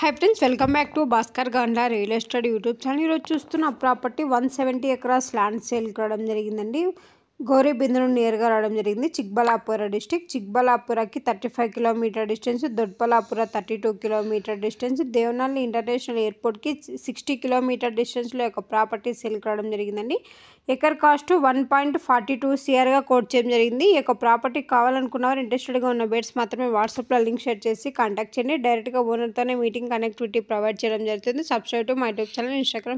high friends welcome back to Bhaskar Gandla real estate YouTube channel ఈరోజు చూస్తున్న property one seventy acres land sale కావడం జరిగిందండి గోరేబిందును నేరుగా రావడం జరిగింది చిక్బలాపుర డిస్టిక్ చిక్బలాపురకి thirty five kilometre distance Doddaballapur thirty two kilometre distance Devanahalli international ఎయిర్పోర్ట్కి సిక్స్టీ కిలోమీటర్ డిస్టెన్స్లో యొక్క ప్రాపర్టీ సెల్ కావడం జరిగిందండి acre cost one point forty two సిఆర్గా కోట్ చేయడం జరిగింది ఈ యొక్క ప్రాపర్టీ వారు ఇంట్రెస్టెడ్గా ఉన్న బేట్స్ మాత్రమే వాట్సాప్లో లింక్ షేర్ చేసి కాంటాక్ట్ చేయండి డైరెక్ట్గా ఓనర్తోనే మీటింగ్ కనెక్టివిటీ ప్రొవైడ్ చేయడం జరుగుతుంది subscribe to my YouTube channel Instagram